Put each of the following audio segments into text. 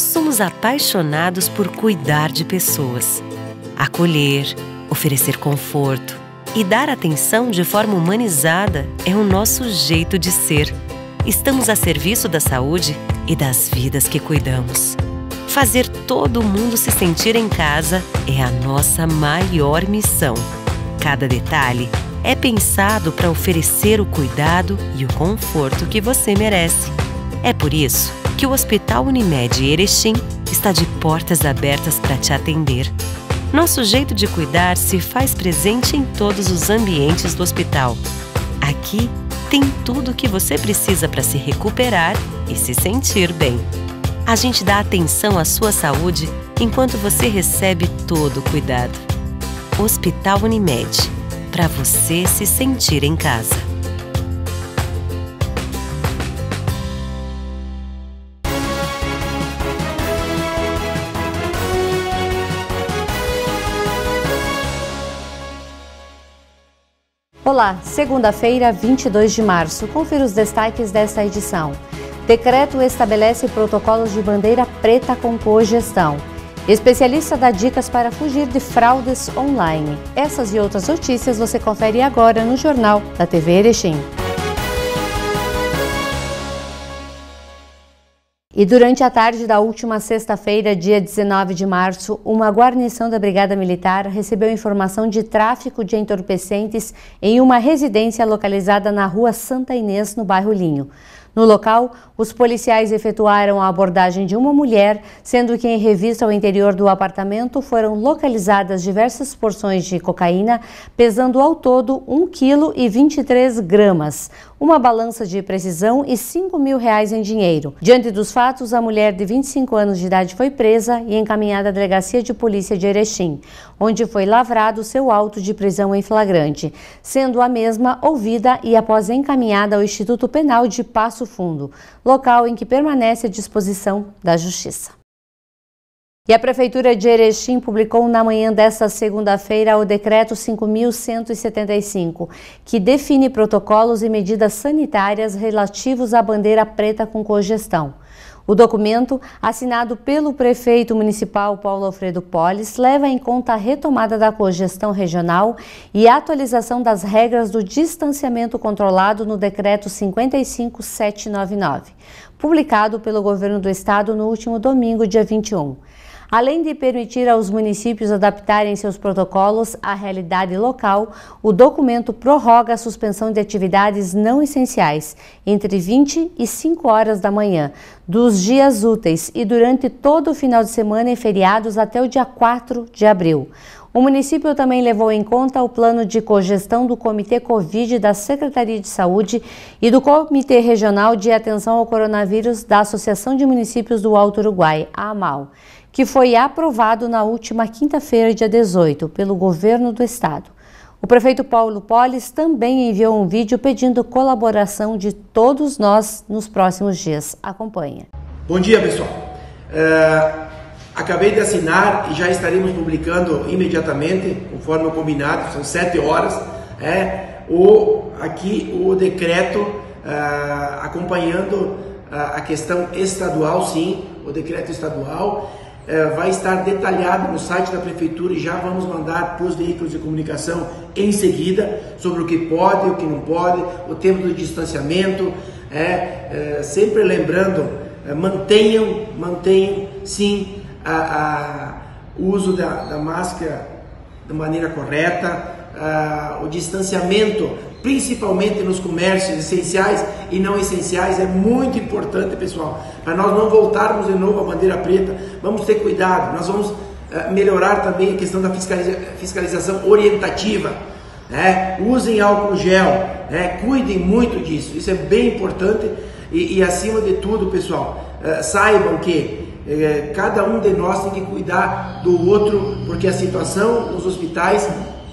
somos apaixonados por cuidar de pessoas, acolher, oferecer conforto e dar atenção de forma humanizada é o nosso jeito de ser. Estamos a serviço da saúde e das vidas que cuidamos. Fazer todo mundo se sentir em casa é a nossa maior missão. Cada detalhe é pensado para oferecer o cuidado e o conforto que você merece. É por isso que o Hospital Unimed Erechim está de portas abertas para te atender. Nosso jeito de cuidar se faz presente em todos os ambientes do hospital. Aqui tem tudo o que você precisa para se recuperar e se sentir bem. A gente dá atenção à sua saúde enquanto você recebe todo o cuidado. Hospital Unimed para você se sentir em casa. Olá, segunda-feira, 22 de março. Confira os destaques desta edição. Decreto estabelece protocolos de bandeira preta com cogestão. Especialista dá dicas para fugir de fraudes online. Essas e outras notícias você confere agora no Jornal da TV Erechim. E durante a tarde da última sexta-feira, dia 19 de março, uma guarnição da Brigada Militar recebeu informação de tráfico de entorpecentes em uma residência localizada na Rua Santa Inês, no bairro Linho. No local, os policiais efetuaram a abordagem de uma mulher, sendo que em revista ao interior do apartamento foram localizadas diversas porções de cocaína, pesando ao todo 1,23 kg e gramas, uma balança de precisão e 5 mil reais em dinheiro. Diante dos fatos, a mulher de 25 anos de idade foi presa e encaminhada à delegacia de polícia de Erechim, onde foi lavrado seu auto de prisão em flagrante, sendo a mesma ouvida e após encaminhada ao Instituto Penal de Passo Fundo, local em que permanece à disposição da Justiça. E a Prefeitura de Erechim publicou na manhã desta segunda-feira o Decreto 5.175, que define protocolos e medidas sanitárias relativos à bandeira preta com cogestão. O documento, assinado pelo prefeito municipal Paulo Alfredo Polis, leva em conta a retomada da cogestão regional e a atualização das regras do distanciamento controlado no decreto 55799, publicado pelo governo do estado no último domingo, dia 21. Além de permitir aos municípios adaptarem seus protocolos à realidade local, o documento prorroga a suspensão de atividades não essenciais entre 20 e 5 horas da manhã, dos dias úteis e durante todo o final de semana e feriados até o dia 4 de abril. O município também levou em conta o plano de cogestão do Comitê Covid da Secretaria de Saúde e do Comitê Regional de Atenção ao Coronavírus da Associação de Municípios do Alto Uruguai, a AMAU que foi aprovado na última quinta-feira, dia 18, pelo governo do estado. O prefeito Paulo Polis também enviou um vídeo pedindo colaboração de todos nós nos próximos dias. Acompanha. Bom dia, pessoal. É, acabei de assinar e já estaremos publicando imediatamente, conforme combinado, são sete horas, é, o, aqui o decreto é, acompanhando é, a questão estadual, sim, o decreto estadual é, vai estar detalhado no site da prefeitura e já vamos mandar para os veículos de comunicação em seguida sobre o que pode, o que não pode, o tempo do distanciamento. É, é sempre lembrando, é, mantenham, mantenham sim o uso da, da máscara de maneira correta, a, o distanciamento principalmente nos comércios essenciais e não essenciais, é muito importante, pessoal, para nós não voltarmos de novo à bandeira preta. Vamos ter cuidado, nós vamos eh, melhorar também a questão da fiscalização orientativa. Né? Usem álcool gel, né? cuidem muito disso, isso é bem importante. E, e acima de tudo, pessoal, eh, saibam que eh, cada um de nós tem que cuidar do outro, porque a situação nos hospitais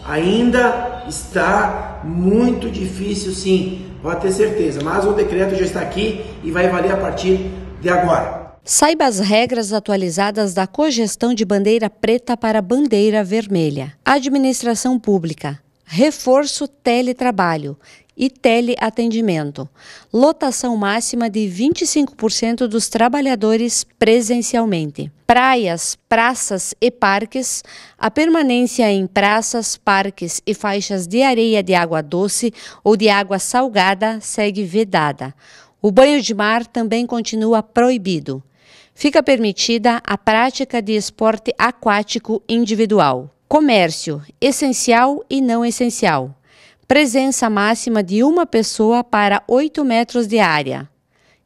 ainda está muito difícil, sim, pode ter certeza. Mas o decreto já está aqui e vai valer a partir de agora. Saiba as regras atualizadas da cogestão de bandeira preta para bandeira vermelha. Administração pública. Reforço teletrabalho e teleatendimento. Lotação máxima de 25% dos trabalhadores presencialmente. Praias, praças e parques. A permanência em praças, parques e faixas de areia de água doce ou de água salgada segue vedada. O banho de mar também continua proibido. Fica permitida a prática de esporte aquático individual. Comércio, essencial e não essencial. Presença máxima de uma pessoa para 8 metros de área.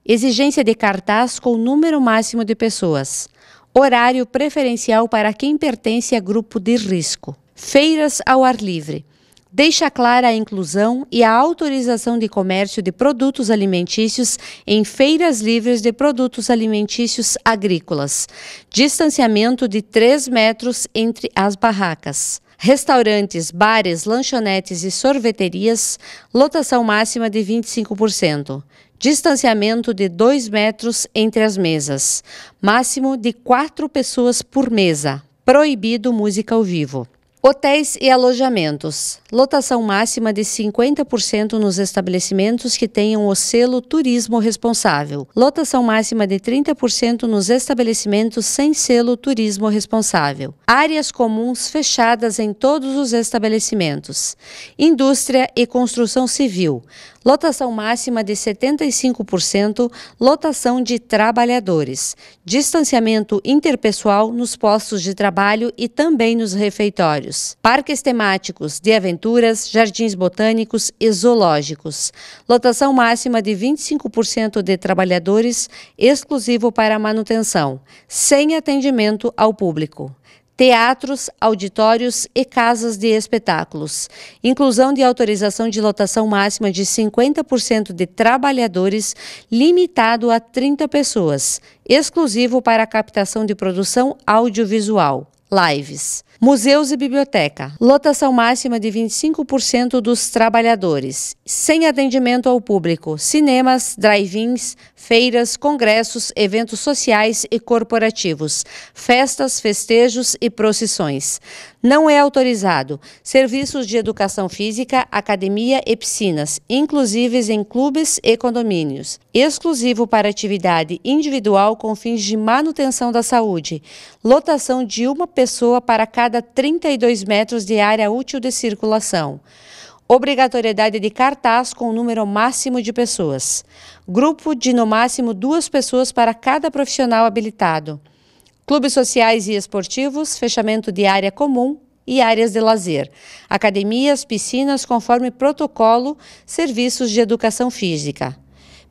Exigência de cartaz com número máximo de pessoas. Horário preferencial para quem pertence a grupo de risco. Feiras ao ar livre. Deixa clara a inclusão e a autorização de comércio de produtos alimentícios em feiras livres de produtos alimentícios agrícolas. Distanciamento de 3 metros entre as barracas restaurantes, bares, lanchonetes e sorveterias, lotação máxima de 25%. Distanciamento de 2 metros entre as mesas, máximo de 4 pessoas por mesa, proibido música ao vivo. Hotéis e alojamentos. Lotação máxima de 50% nos estabelecimentos que tenham o selo Turismo Responsável. Lotação máxima de 30% nos estabelecimentos sem selo Turismo Responsável. Áreas comuns fechadas em todos os estabelecimentos. Indústria e construção civil lotação máxima de 75%, lotação de trabalhadores, distanciamento interpessoal nos postos de trabalho e também nos refeitórios, parques temáticos de aventuras, jardins botânicos e zoológicos, lotação máxima de 25% de trabalhadores, exclusivo para manutenção, sem atendimento ao público teatros, auditórios e casas de espetáculos. Inclusão de autorização de lotação máxima de 50% de trabalhadores, limitado a 30 pessoas, exclusivo para a captação de produção audiovisual, lives. Museus e biblioteca. Lotação máxima de 25% dos trabalhadores. Sem atendimento ao público. Cinemas, drive-ins, feiras, congressos, eventos sociais e corporativos. Festas, festejos e procissões. Não é autorizado serviços de educação física, academia e piscinas, inclusive em clubes e condomínios. Exclusivo para atividade individual com fins de manutenção da saúde. Lotação de uma pessoa para cada cada 32 metros de área útil de circulação. Obrigatoriedade de cartaz com o número máximo de pessoas. Grupo de no máximo duas pessoas para cada profissional habilitado. Clubes sociais e esportivos, fechamento de área comum e áreas de lazer, academias, piscinas, conforme protocolo, serviços de educação física.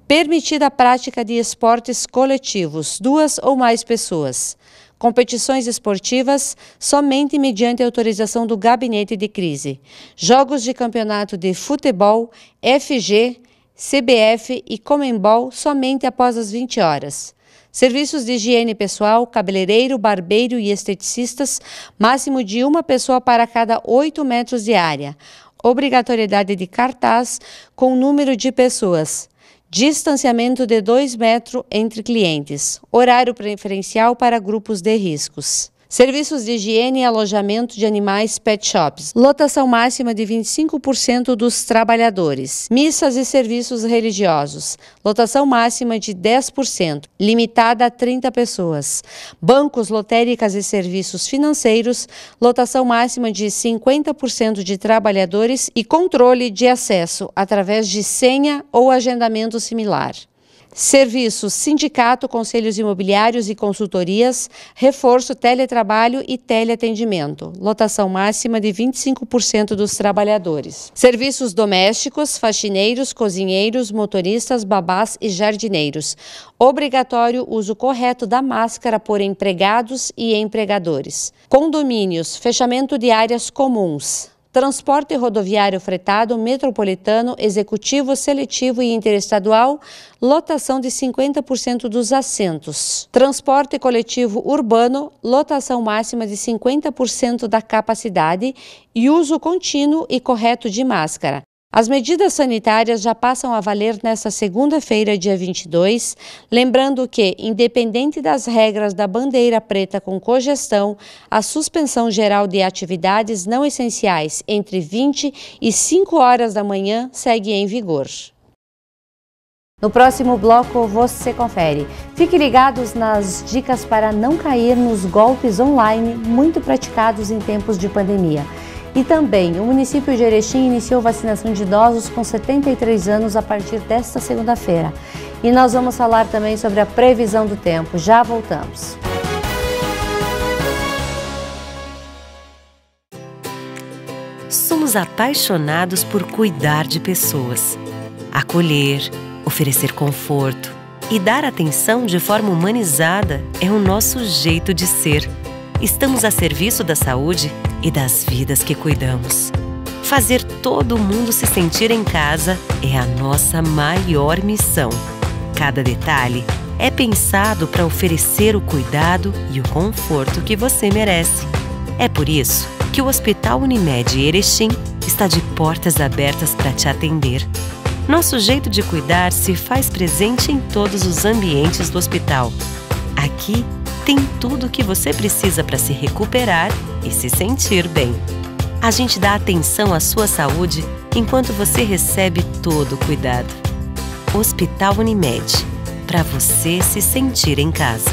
Permitida a prática de esportes coletivos, duas ou mais pessoas competições esportivas somente mediante autorização do gabinete de crise, jogos de campeonato de futebol, FG, CBF e Comembol somente após as 20 horas. Serviços de higiene pessoal, cabeleireiro, barbeiro e esteticistas, máximo de uma pessoa para cada 8 metros de área. Obrigatoriedade de cartaz com número de pessoas. Distanciamento de 2 metros entre clientes. Horário preferencial para grupos de riscos. Serviços de higiene e alojamento de animais pet shops. Lotação máxima de 25% dos trabalhadores. Missas e serviços religiosos. Lotação máxima de 10%, limitada a 30 pessoas. Bancos, lotéricas e serviços financeiros. Lotação máxima de 50% de trabalhadores e controle de acesso através de senha ou agendamento similar. Serviços, sindicato, conselhos imobiliários e consultorias, reforço, teletrabalho e teleatendimento. Lotação máxima de 25% dos trabalhadores. Serviços domésticos, faxineiros, cozinheiros, motoristas, babás e jardineiros. Obrigatório uso correto da máscara por empregados e empregadores. Condomínios, fechamento de áreas comuns transporte rodoviário fretado, metropolitano, executivo, seletivo e interestadual, lotação de 50% dos assentos. Transporte coletivo urbano, lotação máxima de 50% da capacidade e uso contínuo e correto de máscara. As medidas sanitárias já passam a valer nesta segunda-feira, dia 22, lembrando que, independente das regras da bandeira preta com cogestão, a suspensão geral de atividades não essenciais entre 20 e 5 horas da manhã segue em vigor. No próximo bloco você confere. Fique ligados nas dicas para não cair nos golpes online muito praticados em tempos de pandemia. E também, o município de Erechim iniciou vacinação de idosos com 73 anos a partir desta segunda-feira. E nós vamos falar também sobre a previsão do tempo. Já voltamos. Somos apaixonados por cuidar de pessoas, acolher, oferecer conforto e dar atenção de forma humanizada é o nosso jeito de ser. Estamos a serviço da saúde e das vidas que cuidamos. Fazer todo mundo se sentir em casa é a nossa maior missão. Cada detalhe é pensado para oferecer o cuidado e o conforto que você merece. É por isso que o Hospital Unimed Erechim está de portas abertas para te atender. Nosso jeito de cuidar se faz presente em todos os ambientes do hospital. Aqui tem tudo o que você precisa para se recuperar e se sentir bem. A gente dá atenção à sua saúde enquanto você recebe todo o cuidado. Hospital Unimed para você se sentir em casa.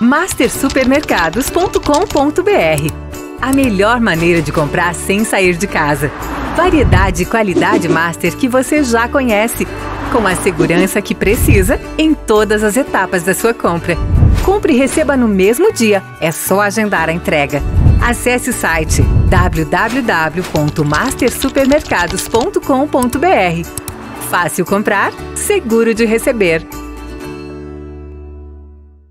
Mastersupermercados.com.br A melhor maneira de comprar sem sair de casa. Variedade e qualidade master que você já conhece com a segurança que precisa em todas as etapas da sua compra. Compre e receba no mesmo dia. É só agendar a entrega. Acesse o site www.mastersupermercados.com.br. Fácil comprar, seguro de receber.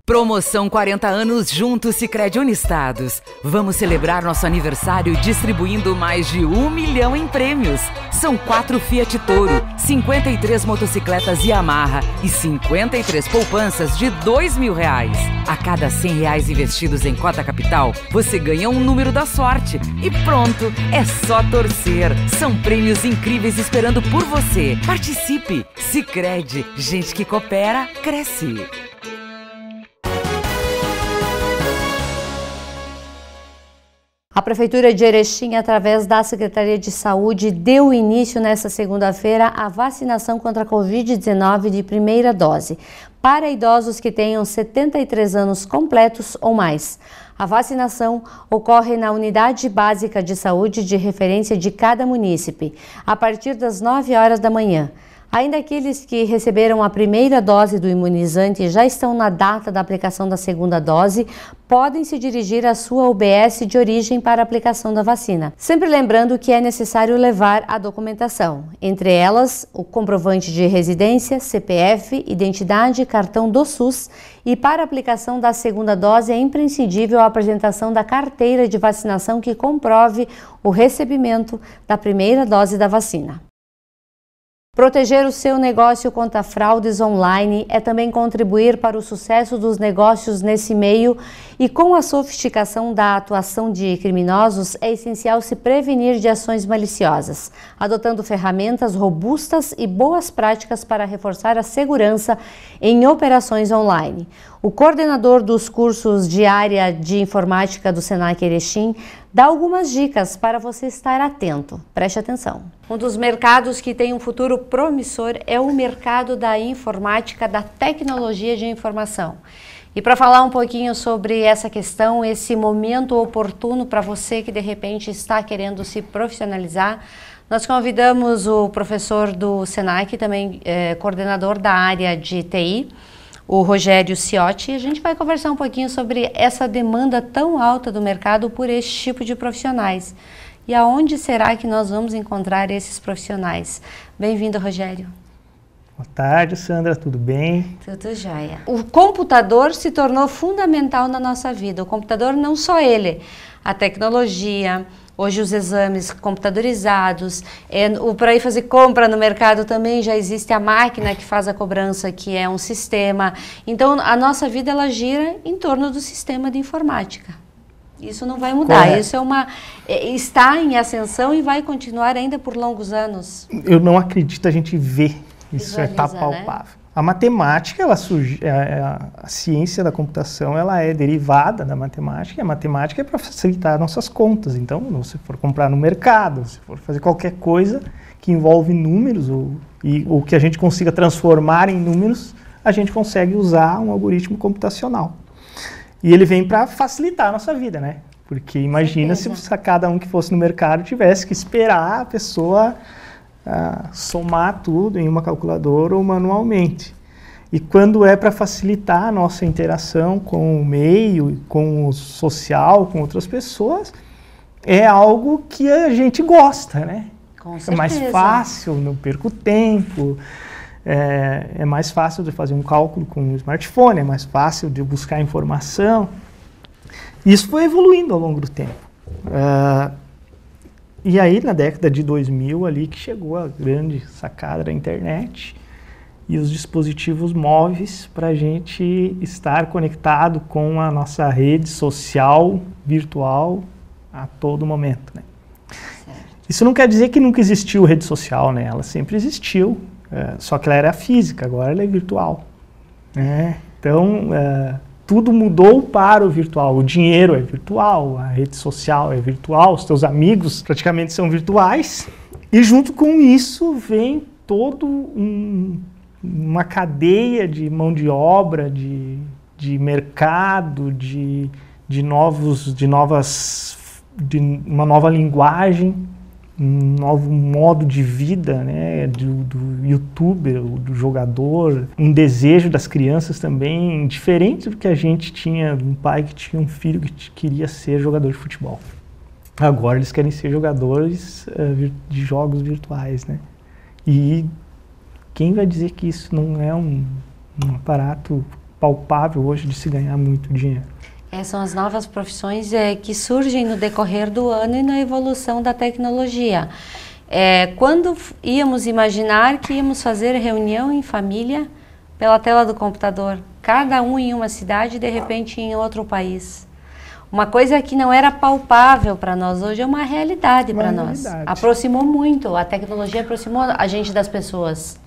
Promoção 40 anos junto Sicredi Unistados. Vamos celebrar nosso aniversário distribuindo mais de um milhão em prêmios. São quatro Fiat Toro, 53 motocicletas Yamaha e 53 poupanças de dois mil reais. A cada 100 reais investidos em cota capital, você ganha um número da sorte. E pronto, é só torcer. São prêmios incríveis esperando por você. Participe. Sicredi, gente que coopera cresce. A Prefeitura de Erechim, através da Secretaria de Saúde, deu início nesta segunda-feira à vacinação contra a Covid-19 de primeira dose para idosos que tenham 73 anos completos ou mais. A vacinação ocorre na unidade básica de saúde de referência de cada munícipe, a partir das 9 horas da manhã. Ainda aqueles que receberam a primeira dose do imunizante e já estão na data da aplicação da segunda dose, podem se dirigir à sua UBS de origem para aplicação da vacina. Sempre lembrando que é necessário levar a documentação, entre elas o comprovante de residência, CPF, identidade, cartão do SUS e para aplicação da segunda dose é imprescindível a apresentação da carteira de vacinação que comprove o recebimento da primeira dose da vacina. Proteger o seu negócio contra fraudes online é também contribuir para o sucesso dos negócios nesse meio e com a sofisticação da atuação de criminosos é essencial se prevenir de ações maliciosas, adotando ferramentas robustas e boas práticas para reforçar a segurança em operações online. O coordenador dos cursos de área de informática do Senac Erechim, dá algumas dicas para você estar atento. Preste atenção. Um dos mercados que tem um futuro promissor é o mercado da informática, da tecnologia de informação. E para falar um pouquinho sobre essa questão, esse momento oportuno para você que de repente está querendo se profissionalizar, nós convidamos o professor do SENAC, também é, coordenador da área de TI, o Rogério Ciotti, e a gente vai conversar um pouquinho sobre essa demanda tão alta do mercado por esse tipo de profissionais. E aonde será que nós vamos encontrar esses profissionais? Bem-vindo, Rogério. Boa tarde, Sandra, tudo bem? Tudo jóia. O computador se tornou fundamental na nossa vida. O computador, não só ele, a tecnologia, Hoje os exames computadorizados, é, para ir fazer compra no mercado também já existe a máquina que faz a cobrança, que é um sistema. Então a nossa vida ela gira em torno do sistema de informática. Isso não vai mudar. Correto. Isso é uma é, está em ascensão e vai continuar ainda por longos anos. Eu não acredito a gente ver. Isso é Visualiza, é palpável. Né? A matemática, ela surge, a, é, é, a, ciência da computação, ela é derivada da matemática, e a matemática é para facilitar nossas contas. Então, se for comprar no mercado, se for fazer qualquer coisa que envolve números ou, e, que a gente consiga transformar em números, a gente consegue usar um algoritmo computacional. E ele vem para facilitar a nossa vida, né? Porque imagina se cada um que fosse no mercado tivesse que esperar a pessoa somar tudo em uma calculadora ou manualmente. E quando é para facilitar a nossa interação com o meio, com o social, com outras pessoas, é algo que a gente gosta, né? é mais fácil, não perco tempo. É, é, mais fácil de fazer um cálculo com um smartphone, é mais fácil de buscar informação. Isso foi evoluindo ao longo do tempo. Uh, e aí, na década de 2000, ali que chegou a grande sacada da internet e os dispositivos móveis para a gente estar conectado com a nossa rede social virtual a todo momento, né? Isso não quer dizer que nunca existiu rede social, né? Ela sempre existiu, é, só que ela era física, agora ela é virtual, né? Então, eh, tudo mudou para o virtual. O dinheiro é virtual, a rede social é virtual, os teus amigos praticamente são virtuais. E junto com isso vem todo um, uma cadeia de mão de obra, de, de mercado, de, de novos, de novas, de uma nova linguagem um novo modo de vida né, do, do youtuber, do jogador, um desejo das crianças também diferente do que a gente tinha, um pai que tinha um filho que queria ser jogador de futebol. Agora eles querem ser jogadores uh, de jogos virtuais, né? E quem vai dizer que isso não é um, um aparato palpável hoje de se ganhar muito dinheiro? É, são as novas profissões é, que surgem no decorrer do ano e na evolução da tecnologia. É, quando íamos imaginar que íamos fazer reunião em família pela tela do computador, cada um em uma cidade, de repente em outro país. Uma coisa que não era palpável para nós hoje é uma realidade para nós. Aproximou muito, a tecnologia aproximou a gente das pessoas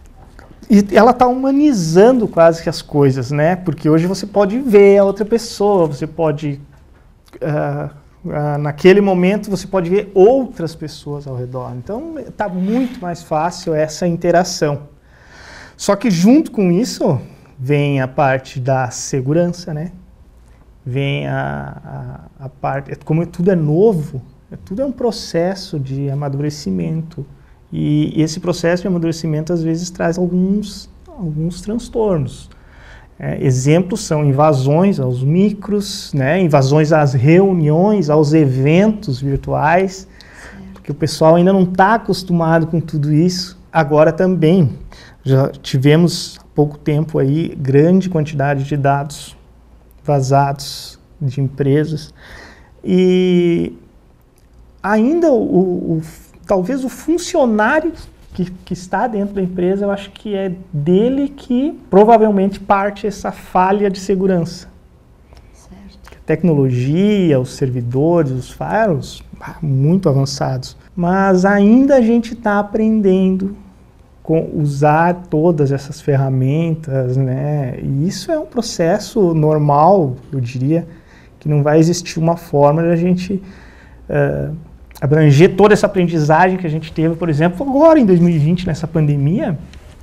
e ela está humanizando quase que as coisas, né? Porque hoje você pode ver a outra pessoa, você pode. Uh, uh, naquele momento você pode ver outras pessoas ao redor. Então está muito mais fácil essa interação. Só que junto com isso vem a parte da segurança, né? Vem a, a, a parte. É como tudo é novo, é tudo é um processo de amadurecimento e esse processo de amadurecimento às vezes traz alguns, alguns transtornos. É, exemplos são invasões aos micros, né, invasões às reuniões, aos eventos virtuais, certo. porque o pessoal ainda não está acostumado com tudo isso. Agora também, já tivemos há pouco tempo aí grande quantidade de dados vazados de empresas e ainda o, o talvez o funcionário que, que, está dentro da empresa, eu acho que é dele que provavelmente parte essa falha de segurança. Certo. A tecnologia, os servidores, os firewalls, ah, muito avançados. Mas ainda a gente está aprendendo com usar todas essas ferramentas, né? E isso é um processo normal, eu diria, que não vai existir uma forma de a gente... Uh, abranger toda essa aprendizagem que a gente teve, por exemplo, agora em 2020, nessa pandemia,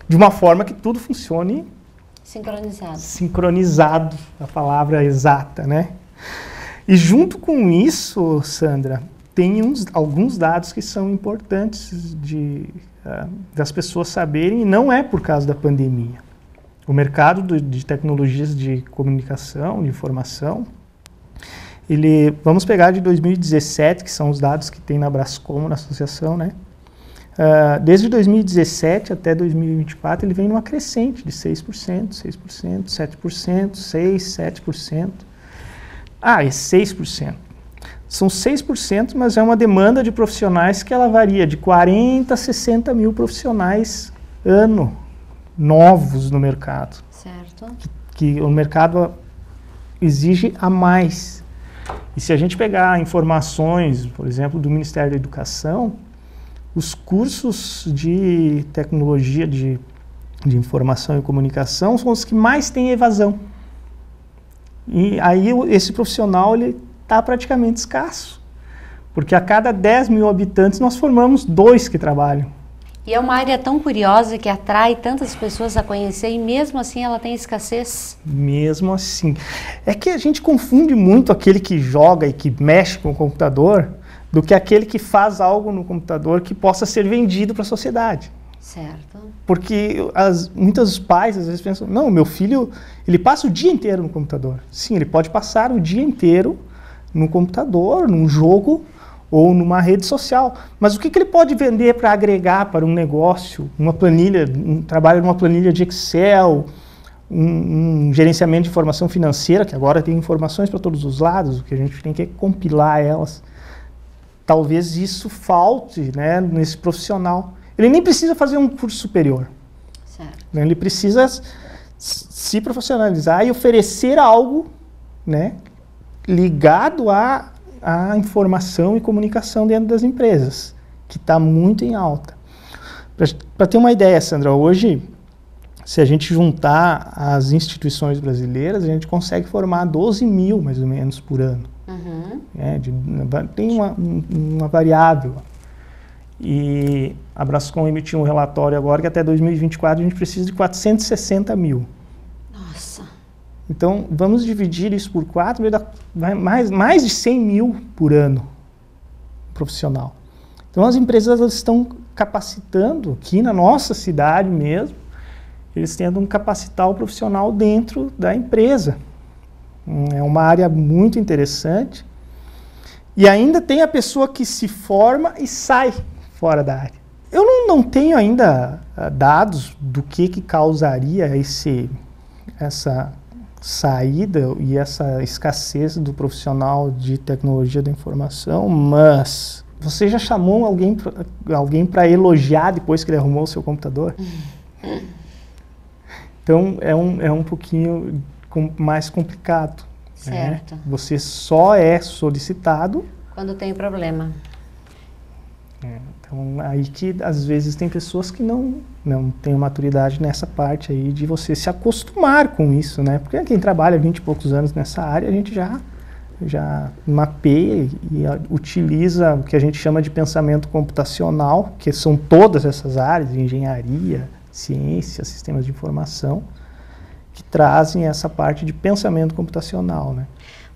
de uma forma que tudo funcione sincronizado. Sincronizado, a palavra exata, né? E junto com isso, Sandra, tem uns, alguns dados que são importantes de, uh, das pessoas saberem, e não é por causa da pandemia. O mercado do, de tecnologias de comunicação, de informação, ele, vamos pegar de 2017, que são os dados que tem na Brascom, na associação, né? Uh, desde 2017 até 2024, ele vem numa crescente de 6%, 6%, 7%, 6%, 7%. Ah, é 6%. São 6%, mas é uma demanda de profissionais que ela varia de 40 a 60 mil profissionais ano novos no mercado. Certo. Que, que o mercado exige a mais. E se a gente pegar informações, por exemplo, do Ministério da Educação, os cursos de tecnologia de, de informação e comunicação são os que mais têm evasão. E aí esse profissional ele está praticamente escasso, porque a cada 10 mil habitantes nós formamos dois que trabalham. E é uma área tão curiosa que atrai tantas pessoas a conhecer e mesmo assim ela tem escassez. Mesmo assim. É que a gente confunde muito aquele que joga e que mexe com o computador do que aquele que faz algo no computador que possa ser vendido para a sociedade. Certo. Porque as, muitos pais às vezes pensam, não, meu filho, ele passa o dia inteiro no computador. Sim, ele pode passar o dia inteiro no computador, num jogo, ou numa rede social. Mas o que, que ele pode vender para agregar para um negócio, uma planilha, um trabalho numa planilha de Excel, um, um, gerenciamento de informação financeira, que agora tem informações para todos os lados, o que a gente tem que é compilar elas. Talvez isso falte né, nesse profissional. Ele nem precisa fazer um curso superior. Certo. Né, ele precisa se profissionalizar e oferecer algo né, ligado a, a informação e comunicação dentro das empresas, que está muito em alta. Para ter uma ideia, Sandra, hoje, se a gente juntar as instituições brasileiras, a gente consegue formar 12 mil, mais ou menos, por ano. Uhum. É, de, tem uma, uma variável. E a Brascom emitiu um relatório agora que até 2024 a gente precisa de 460 mil. Então, vamos dividir isso por 4, vai dar mais, mais de 100 mil por ano profissional. Então, as empresas estão capacitando aqui na nossa cidade mesmo, eles tentam capacitar o profissional dentro da empresa. Hum, é uma área muito interessante. E ainda tem a pessoa que se forma e sai fora da área. Eu não, não tenho ainda ah, dados do que, que causaria esse, essa saída e essa escassez do profissional de tecnologia da informação, mas você já chamou alguém pra, alguém para elogiar depois que ele arrumou o seu computador? Então é um, é um pouquinho com, mais complicado. Né? Certo. Né? Você só é solicitado quando tem problema. É. Então, aí que às vezes tem pessoas que não não têm maturidade nessa parte aí de você se acostumar com isso, né? Porque quem trabalha 20 e poucos anos nessa área, a gente já já mapeia e ah, utiliza o que a gente chama de pensamento computacional, que são todas essas áreas, engenharia, ciência, sistemas de informação, que trazem essa parte de pensamento computacional, né?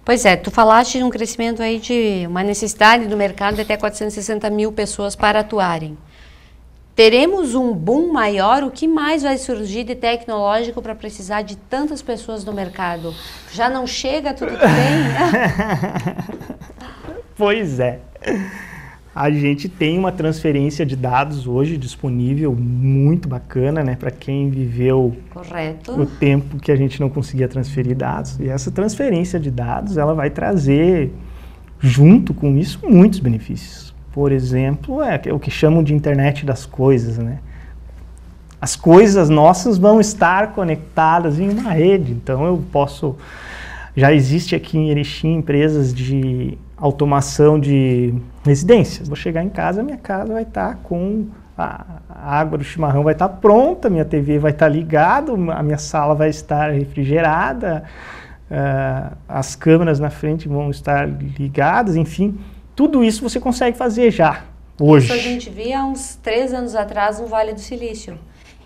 Pois é, tu falaste de um crescimento aí de uma necessidade do mercado de até 460 mil pessoas para atuarem. Teremos um boom maior? O que mais vai surgir de tecnológico para precisar de tantas pessoas no mercado? Já não chega tudo que tem? pois é. A gente tem uma transferência de dados hoje disponível muito bacana, né, para quem viveu Correto. o tempo que a gente não conseguia transferir dados. E essa transferência de dados, ela vai trazer junto com isso muitos benefícios. Por exemplo, é o que chamam de internet das coisas, né? As coisas nossas vão estar conectadas em uma rede. Então eu posso já existe aqui em Erechim empresas de automação de residências. Vou chegar em casa, minha casa vai estar tá com a água do chimarrão vai estar tá pronta, minha TV vai estar tá ligada, a minha sala vai estar refrigerada, uh, as câmeras na frente vão estar ligadas, enfim, tudo isso você consegue fazer já hoje. Isso a gente via há uns três anos atrás no Vale do Silício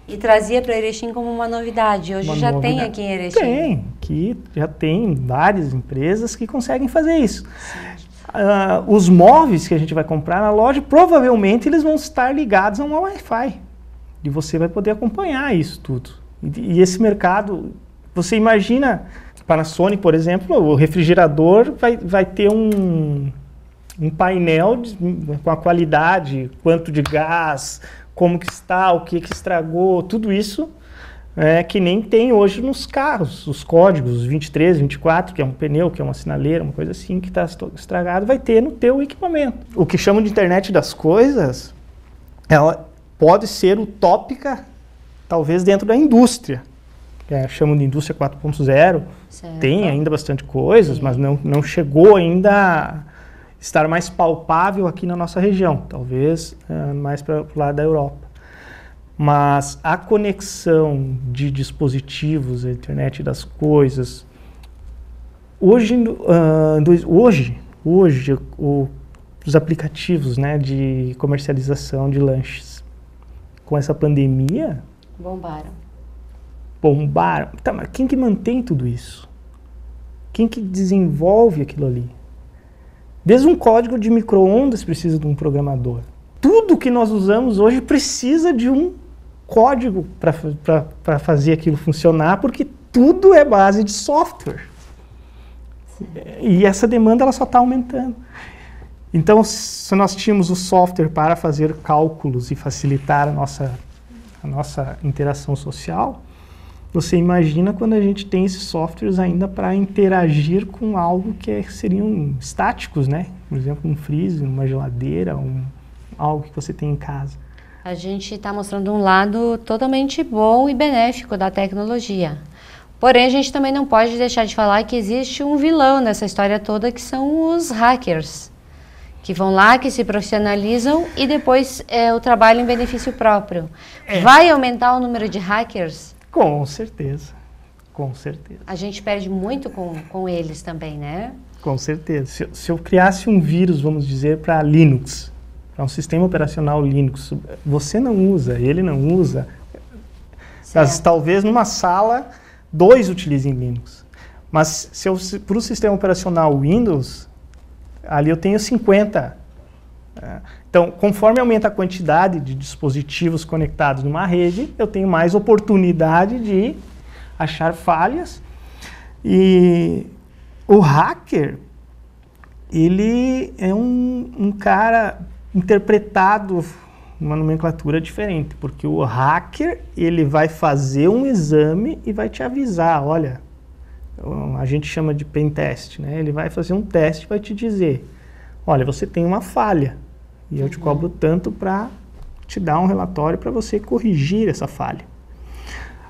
e trazia para Erechim como uma novidade. Hoje uma já novidade. tem aqui em Erechim. Tem, que já tem várias empresas que conseguem fazer isso. Sim uh, os móveis que a gente vai comprar na loja, provavelmente eles vão estar ligados a um Wi-Fi. E você vai poder acompanhar isso tudo. E, e esse mercado, você imagina, para a sony por exemplo, o refrigerador vai, vai ter um, um painel de, com a qualidade, quanto de gás, como que está, o que, que estragou, tudo isso é, que nem tem hoje nos carros. Os códigos 23, 24, que é um pneu, que é uma sinaleira, uma coisa assim que tá está estragado, vai ter no teu equipamento. O que chamam de internet das coisas, ela pode ser utópica, talvez dentro da indústria. É, chamam de indústria 4.0, tem ainda bastante coisas, Sim. mas não, não chegou ainda a estar mais palpável aqui na nossa região, talvez é, mais para o lado da Europa. Mas a conexão de dispositivos, a internet das coisas, hoje, uh, hoje, hoje o, os aplicativos né, de comercialização de lanches, com essa pandemia... Bombaram. Bombaram. Tá, mas quem que mantém tudo isso? Quem que desenvolve aquilo ali? Desde um código de microondas precisa de um programador. Tudo que nós usamos hoje precisa de um código para fazer aquilo funcionar, porque tudo é base de software. Sim. E essa demanda ela só está aumentando. Então, se nós tínhamos o software para fazer cálculos e facilitar a nossa, a nossa interação social, você imagina quando a gente tem esses softwares ainda para interagir com algo que é, seriam estáticos, né? Por exemplo, um freezer, uma geladeira, um, algo que você tem em casa a gente está mostrando um lado totalmente bom e benéfico da tecnologia. Porém, a gente também não pode deixar de falar que existe um vilão nessa história toda, que são os hackers, que vão lá, que se profissionalizam e depois é, o trabalho em benefício próprio. É. Vai aumentar o número de hackers? Com certeza, com certeza. A gente perde muito com, com eles também, né? Com certeza. Se, se eu criasse um vírus, vamos dizer, para Linux, é um sistema operacional Linux. Você não usa, ele não usa. Mas, talvez numa sala, dois utilizem Linux. Mas se eu para o sistema operacional Windows, ali eu tenho 50. É. Então, conforme aumenta a quantidade de dispositivos conectados numa rede, eu tenho mais oportunidade de achar falhas. E o hacker, ele é um, um cara interpretado uma nomenclatura diferente, porque o hacker ele vai fazer um exame e vai te avisar, olha, a gente chama de pen test, né? Ele vai fazer um teste e vai te dizer, olha, você tem uma falha e eu te uhum. cobro tanto para te dar um relatório para você corrigir essa falha.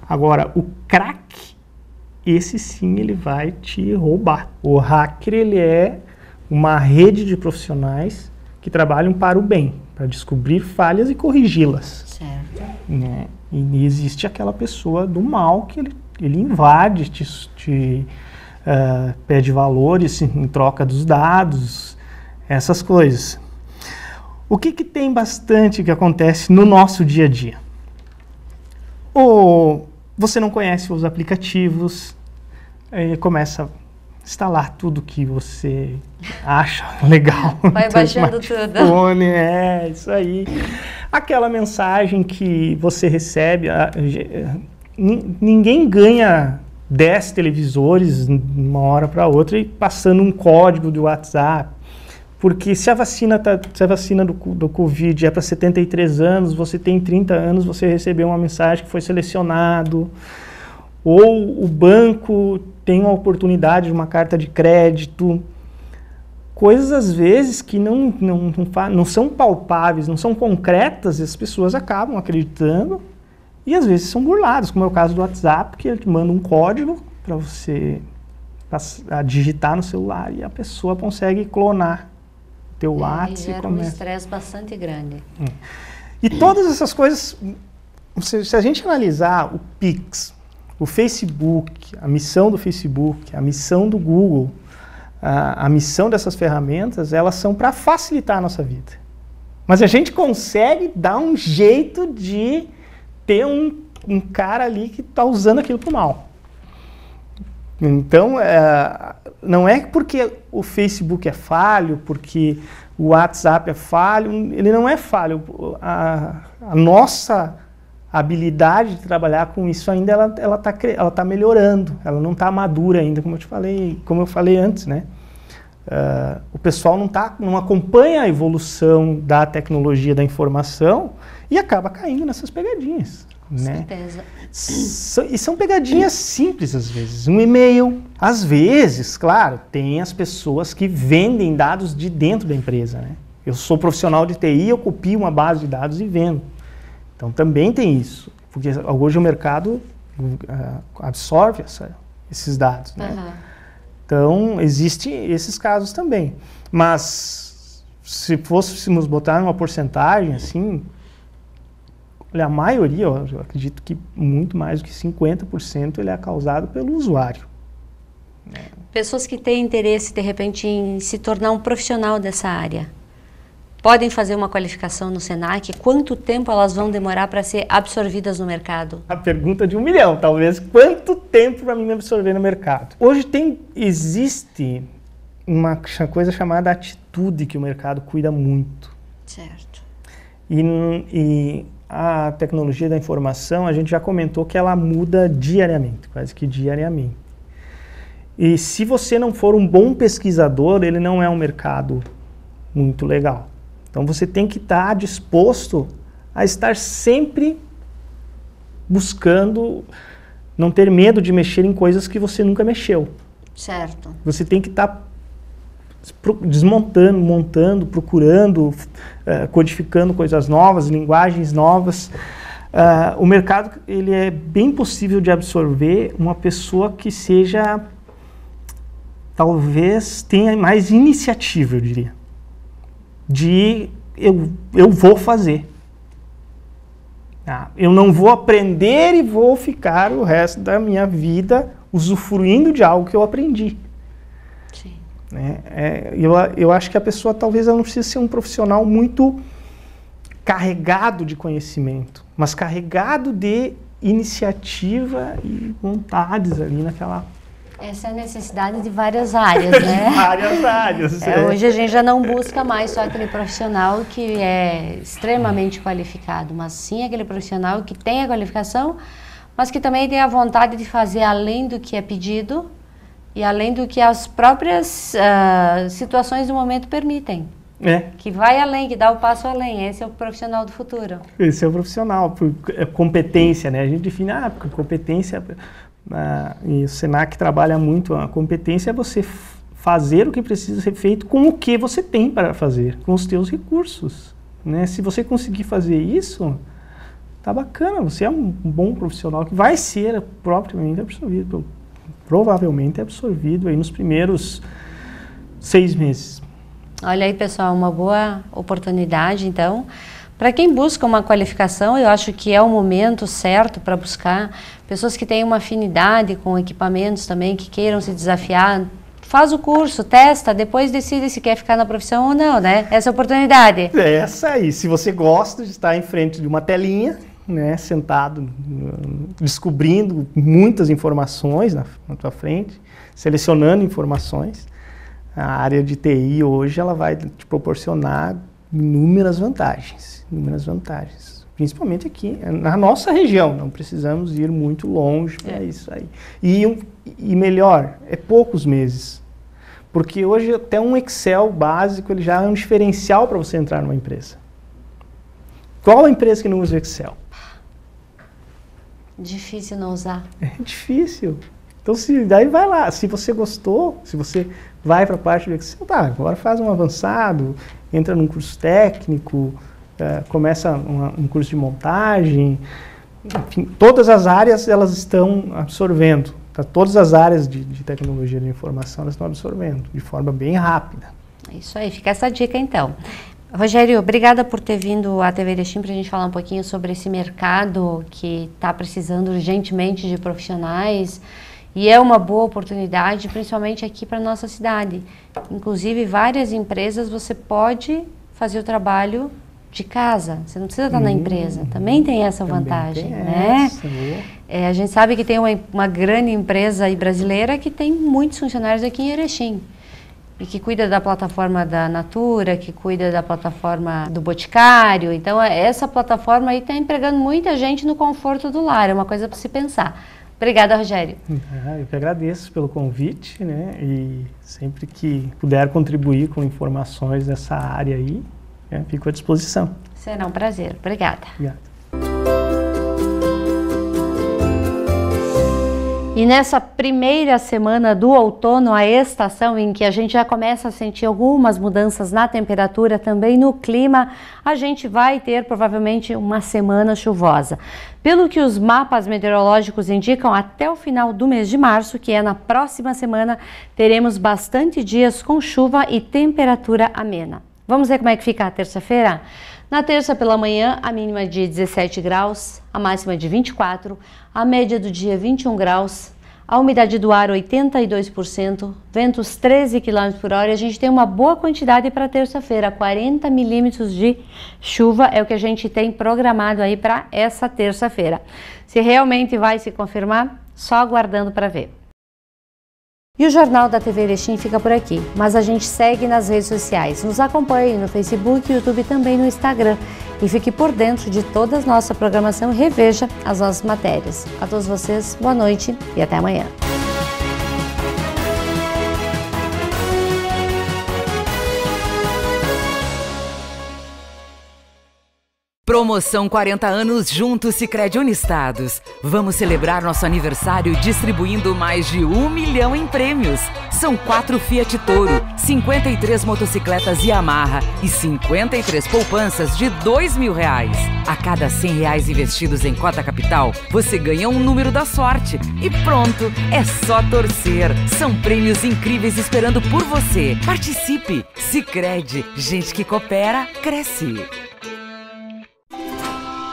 Agora, o crack, esse sim ele vai te roubar. O hacker ele é uma rede de profissionais que trabalham para o bem, para descobrir falhas e corrigi-las. Certo. Né? E existe aquela pessoa do mal que ele, ele invade, te, te uh, pede valores em troca dos dados, essas coisas. O que, que tem bastante que acontece no nosso dia a dia? Ou você não conhece os aplicativos, começa instalar tudo que você acha legal. Vai baixando tudo. é, isso aí. Aquela mensagem que você recebe, a, a, é, ninguém ganha 10 televisores de uma hora para outra e passando um código do WhatsApp. Porque se a vacina, tá, se a vacina do, do Covid é para 73 anos, você tem 30 anos, você recebeu uma mensagem que foi selecionado. Ou o banco tem uma oportunidade de uma carta de crédito. Coisas, às vezes, que não, não, não, não são palpáveis, não são concretas, e as pessoas acabam acreditando e às vezes são burlados, como é o caso do WhatsApp, que ele te manda um código para você digitar no celular e a pessoa consegue clonar o teu é, WhatsApp. Gera começa. um estresse bastante grande. É. E todas essas coisas, se, se, a gente analisar o Pix, o Facebook, a missão do Facebook, a missão do Google, a, a missão dessas ferramentas, elas são para facilitar a nossa vida. Mas a gente consegue dar um jeito de ter um, um cara ali que está usando aquilo para o mal. Então, é, não é porque o Facebook é falho, porque o WhatsApp é falho, ele não é falho. A, a nossa a habilidade de trabalhar com isso ainda ela ela está ela tá melhorando ela não está madura ainda como eu te falei como eu falei antes né uh, o pessoal não tá não acompanha a evolução da tecnologia da informação e acaba caindo nessas pegadinhas com né certeza. e são pegadinhas simples às vezes um e-mail às vezes claro tem as pessoas que vendem dados de dentro da empresa né eu sou profissional de TI eu copio uma base de dados e vendo então também tem isso, porque hoje o mercado uh, absorve essa, esses dados, né? Uhum. Então existem esses casos também, mas se fôssemos botar uma porcentagem assim, a maioria, eu acredito que muito mais do que 50% ele é causado pelo usuário. Pessoas que têm interesse de repente em se tornar um profissional dessa área podem fazer uma qualificação no SENAC? Quanto tempo elas vão demorar para ser absorvidas no mercado? A pergunta de um milhão, talvez. Quanto tempo para mim me absorver no mercado? Hoje tem, existe uma coisa chamada atitude que o mercado cuida muito. Certo. E, e, a tecnologia da informação, a gente já comentou que ela muda diariamente, quase que diariamente. E se você não for um bom pesquisador, ele não é um mercado muito legal. Então você tem que estar tá disposto a estar sempre buscando não ter medo de mexer em coisas que você nunca mexeu. Certo. Você tem que estar tá desmontando, montando, procurando, uh, codificando coisas novas, linguagens novas. Uh, o mercado ele é bem possível de absorver uma pessoa que seja talvez tenha mais iniciativa, eu diria de eu, eu vou fazer. Ah, eu não vou aprender e vou ficar o resto da minha vida usufruindo de algo que eu aprendi. Sim. Né? É, eu, eu acho que a pessoa talvez ela não precisa ser um profissional muito carregado de conhecimento, mas carregado de iniciativa e vontades ali naquela essa é a necessidade de várias áreas, né? várias áreas. É, é. Hoje a gente já não busca mais só aquele profissional que é extremamente qualificado, mas sim aquele profissional que tem a qualificação, mas que também tem a vontade de fazer além do que é pedido e além do que as próprias uh, situações do momento permitem. É. Que vai além, que dá o passo além. Esse é o profissional do futuro. Esse é o profissional, por é competência, né? A gente define, ah, competência ah, e o SENAC trabalha muito a competência é você fazer o que precisa ser feito com o que você tem para fazer, com os teus recursos. Né? Se você conseguir fazer isso, tá bacana, você é um bom profissional que vai ser propriamente absorvido, provavelmente absorvido aí nos primeiros seis meses. Olha aí, pessoal, uma boa oportunidade, então. Para quem busca uma qualificação, eu acho que é o momento certo para buscar. Pessoas que têm uma afinidade com equipamentos também, que queiram se desafiar, faz o curso, testa, depois decide se quer ficar na profissão ou não, né? Essa é a oportunidade. É essa aí. Se você gosta de estar em frente de uma telinha, né, sentado, descobrindo muitas informações na, sua frente, selecionando informações, a área de TI hoje ela vai te proporcionar inúmeras vantagens inúmeras vantagens. Principalmente aqui, eh, na nossa região, não precisamos ir muito longe para é. isso aí. E, e melhor, é poucos meses. Porque hoje até um Excel básico ele já é um diferencial para você entrar numa empresa. Qual a empresa que não usa o Excel? Difícil não usar. É difícil. Então se daí vai lá, se você gostou, se você vai para a parte do Excel, tá, agora faz um avançado, entra num curso técnico, é, começa uma, um curso de montagem, enfim, todas as áreas elas estão absorvendo. Tá? Todas as áreas de, de tecnologia de informação elas estão absorvendo de forma bem rápida. É isso aí, fica essa dica então. Rogério, obrigada por ter vindo à TV Erechim para a gente falar um pouquinho sobre esse mercado que está precisando urgentemente de profissionais e é uma boa oportunidade, principalmente aqui para nossa cidade. Inclusive, várias empresas você pode fazer o trabalho de casa, você não precisa estar hum, na uhum. empresa. Também tem essa também vantagem, tem né? Essa. É, a gente sabe que tem uma, uma grande empresa brasileira que tem muitos funcionários aqui em Erechim e que cuida da plataforma da Natura, que cuida da plataforma do Boticário. Então, é, essa plataforma aí está empregando muita gente no conforto do lar, é uma coisa para se pensar. Obrigada, Rogério. Ah, eu que agradeço pelo convite, né? E sempre que puder contribuir com informações dessa área aí, é, fico à disposição. Será um prazer. Obrigada. Obrigado. E nessa primeira semana do outono, a estação em que a gente já começa a sentir algumas mudanças na temperatura, também no clima, a gente vai ter provavelmente uma semana chuvosa. Pelo que os mapas meteorológicos indicam, até o final do mês de março, que é na próxima semana, teremos bastante dias com chuva e temperatura amena. Vamos ver como é que fica a terça-feira? Na terça pela manhã, a mínima de 17 graus, a máxima de 24, a média do dia 21 graus, a umidade do ar 82%, ventos 13 km por hora e a gente tem uma boa quantidade para terça-feira, 40 milímetros de chuva é o que a gente tem programado aí para essa terça-feira. Se realmente vai se confirmar, só aguardando para ver. E o Jornal da TV Erechim fica por aqui, mas a gente segue nas redes sociais. Nos acompanhe no Facebook, YouTube e também no Instagram. E fique por dentro de toda a nossa programação e reveja as nossas matérias. A todos vocês, boa noite e até amanhã. Promoção 40 anos juntos Sicredi Unistados. Vamos celebrar nosso aniversário distribuindo mais de um milhão em prêmios. São quatro Fiat Toro, 53 motocicletas Yamaha e 53 poupanças de dois mil reais. A cada 100 reais investidos em cota capital, você ganha um número da sorte. E pronto, é só torcer. São prêmios incríveis esperando por você. Participe. Sicredi, gente que coopera cresce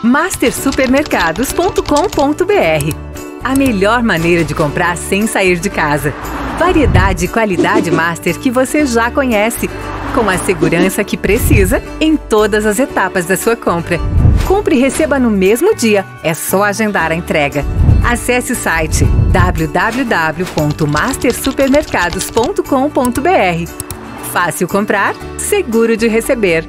mastersupermercados.com.br A melhor maneira de comprar sem sair de casa. Variedade e qualidade master que você já conhece, com a segurança que precisa em todas as etapas da sua compra. Compre e receba no mesmo dia, é só agendar a entrega. Acesse o site www.mastersupermercados.com.br. Fácil comprar, seguro de receber.